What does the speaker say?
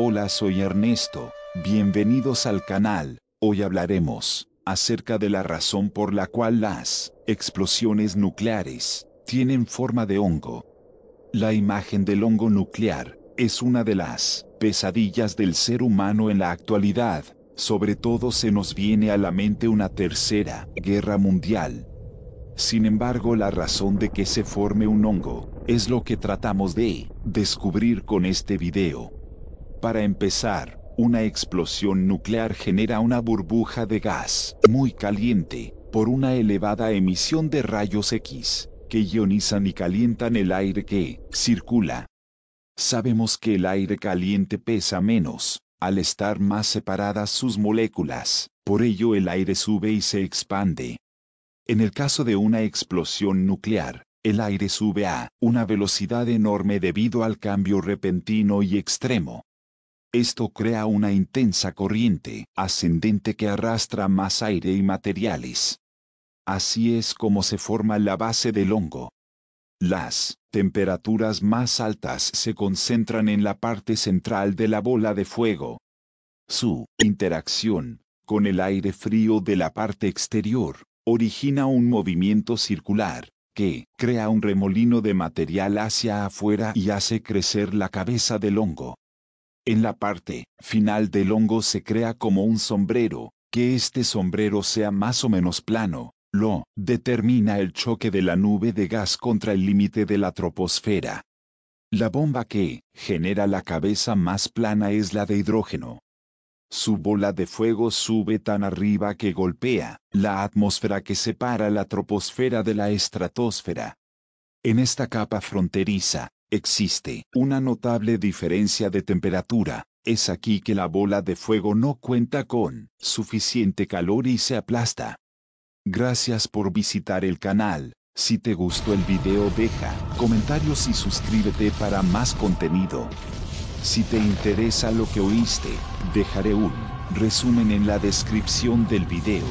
Hola soy Ernesto, bienvenidos al canal, hoy hablaremos acerca de la razón por la cual las explosiones nucleares tienen forma de hongo. La imagen del hongo nuclear es una de las pesadillas del ser humano en la actualidad, sobre todo se nos viene a la mente una tercera guerra mundial. Sin embargo, la razón de que se forme un hongo es lo que tratamos de descubrir con este video. Para empezar, una explosión nuclear genera una burbuja de gas muy caliente por una elevada emisión de rayos X, que ionizan y calientan el aire que circula. Sabemos que el aire caliente pesa menos, al estar más separadas sus moléculas, por ello el aire sube y se expande. En el caso de una explosión nuclear, el aire sube a una velocidad enorme debido al cambio repentino y extremo esto crea una intensa corriente ascendente que arrastra más aire y materiales. Así es como se forma la base del hongo. Las temperaturas más altas se concentran en la parte central de la bola de fuego. Su interacción con el aire frío de la parte exterior origina un movimiento circular que crea un remolino de material hacia afuera y hace crecer la cabeza del hongo. En la parte final del hongo se crea como un sombrero, que este sombrero sea más o menos plano, lo determina el choque de la nube de gas contra el límite de la troposfera. La bomba que genera la cabeza más plana es la de hidrógeno. Su bola de fuego sube tan arriba que golpea la atmósfera que separa la troposfera de la estratosfera. En esta capa fronteriza, Existe una notable diferencia de temperatura, es aquí que la bola de fuego no cuenta con suficiente calor y se aplasta. Gracias por visitar el canal, si te gustó el video deja comentarios y suscríbete para más contenido. Si te interesa lo que oíste, dejaré un resumen en la descripción del video.